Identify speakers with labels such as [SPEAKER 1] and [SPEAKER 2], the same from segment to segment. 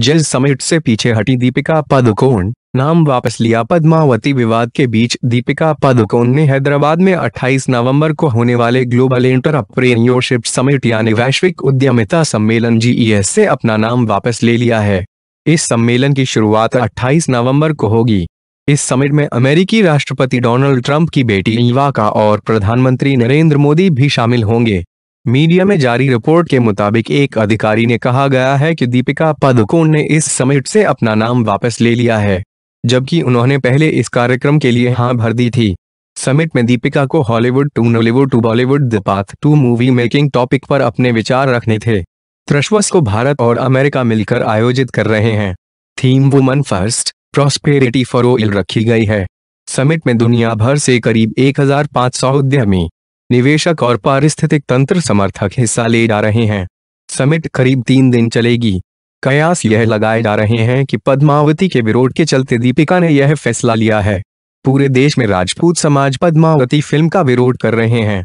[SPEAKER 1] जिस समिट से पीछे हटी दीपिका पदुकोण नाम वापस लिया पद्मावती विवाद के बीच दीपिका पदुकोण ने हैदराबाद में 28 नवंबर को होने वाले ग्लोबल इंटरप्रेन्योरशिप समिट यानी वैश्विक उद्यमिता सम्मेलन जी e से अपना नाम वापस ले लिया है इस सम्मेलन की शुरुआत 28 नवंबर को होगी इस समिट में अमेरिकी राष्ट्रपति डोनाल्ड ट्रंप की बेटी इवाका और प्रधानमंत्री नरेंद्र मोदी भी शामिल होंगे मीडिया में जारी रिपोर्ट के मुताबिक एक अधिकारी ने कहा गया है कि दीपिका पदुकोण ने इस समिट से अपना नाम वापस ले लिया है जबकि उन्होंने पहले इस कार्यक्रम के लिए हाँ भर दी थी समिट में दीपिका को Hollywood to Nollywood to Bollywood the path to movie making topic पर अपने विचार रखने थे त्रश्वस को भारत और अमेरिका मिलकर आयोजित कर रहे हैं theme woman first prosperity for all रखी गई है समिट में दुनिया भर से करीब 1500 उद्यमी निवेशक और पारिस्थितिक तंत्र समर्थक हिस्सा ले जा रहे हैं समिट करीब तीन दिन चलेगी कयास यह लगाए जा रहे हैं कि पद्मावती के विरोध के चलते दीपिका ने यह फैसला लिया है पूरे देश में राजपूत समाज पद्मावती फिल्म का विरोध कर रहे हैं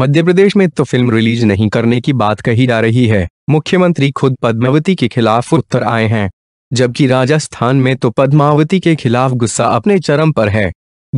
[SPEAKER 1] मध्य प्रदेश में तो फिल्म रिलीज नहीं करने की बात कही जा रही है मुख्यमंत्री खुद पद्मावती के खिलाफ उत्तर आए हैं जबकि राजस्थान में तो पद्मावती के खिलाफ गुस्सा अपने चरम पर है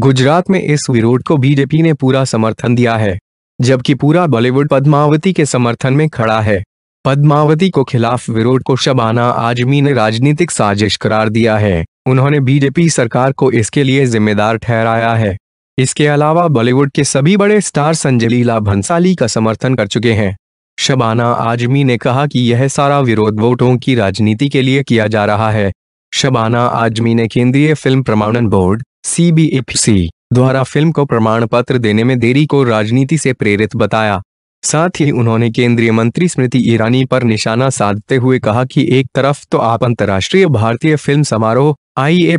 [SPEAKER 1] गुजरात में इस विरोध को बीजेपी ने पूरा समर्थन दिया है जबकि पूरा बॉलीवुड पद्मावती के समर्थन में खड़ा है पद्मावती को खिलाफ विरोध को शबाना आजमी ने राजनीतिक साजिश करार दिया है उन्होंने बीजेपी सरकार को इसके लिए जिम्मेदार ठहराया है इसके अलावा बॉलीवुड के सभी बड़े स्टार संजय लीला भंसाली का समर्थन कर चुके हैं शबाना आजमी ने कहा कि यह सारा विरोध वोटों की राजनीति के लिए किया जा रहा है शबाना आजमी ने केंद्रीय फिल्म प्रमाणन बोर्ड सी द्वारा फिल्म को प्रमाण पत्र देने में देरी को राजनीति से प्रेरित बताया साथ ही उन्होंने केंद्रीय मंत्री स्मृति ईरानी पर निशाना साधते हुए कहा कि एक तरफ तो आप अंतर्राष्ट्रीय भारतीय फिल्म समारोह आई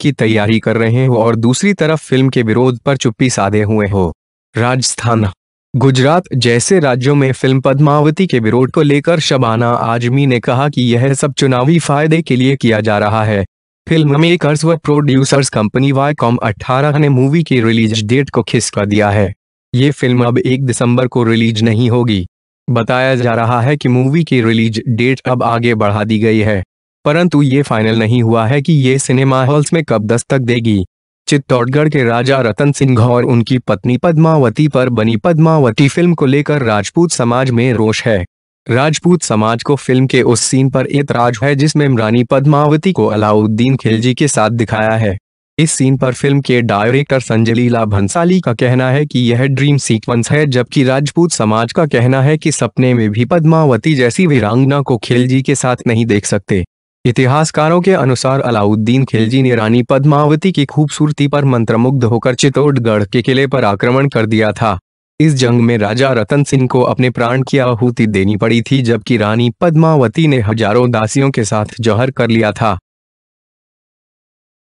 [SPEAKER 1] की तैयारी कर रहे हो और दूसरी तरफ फिल्म के विरोध पर चुप्पी साधे हुए हो राजस्थान गुजरात जैसे राज्यों में फिल्म पद्मावती के विरोध को लेकर शबाना आजमी ने कहा कि यह सब चुनावी फायदे के लिए किया जा रहा है फिल्म मेकर्स व प्रोड्यूसर्स कंपनी वाई कॉम ने मूवी की रिलीज डेट को खिसका दिया है ये फिल्म अब एक दिसंबर को रिलीज नहीं होगी बताया जा रहा है कि मूवी की रिलीज डेट अब आगे बढ़ा दी गई है परंतु ये फाइनल नहीं हुआ है कि ये सिनेमा हॉल्स में कब दस्तक देगी चित्तौड़गढ़ के राजा रतन सिंह और उनकी पत्नी पद्मावती पर बनी पद्मावती फिल्म को लेकर राजपूत समाज में रोष है राजपूत समाज को फिल्म के उस सीन पर एतराज है जिसमें इमरानी पद्मावती को अलाउद्दीन खिलजी के साथ दिखाया है इस सीन पर फिल्म के डायरेक्टर संजय लीला भंसाली का कहना है कि यह ड्रीम सीक्वेंस है जबकि राजपूत समाज का कहना है कि सपने में भी पद्मावती जैसी वीरांगना को खिलजी के साथ नहीं देख सकते इतिहासकारों के अनुसार अलाउद्दीन खिलजी ने रानी पद्मावती की खूबसूरती पर मंत्रमुग्ध होकर चित्तौड़गढ़ के किले पर आक्रमण कर दिया था इस जंग में राजा रतन सिंह को अपने प्राण की आहुति देनी पड़ी थी जबकि रानी पद्मावती ने हजारों दासियों के साथ जौहर कर लिया था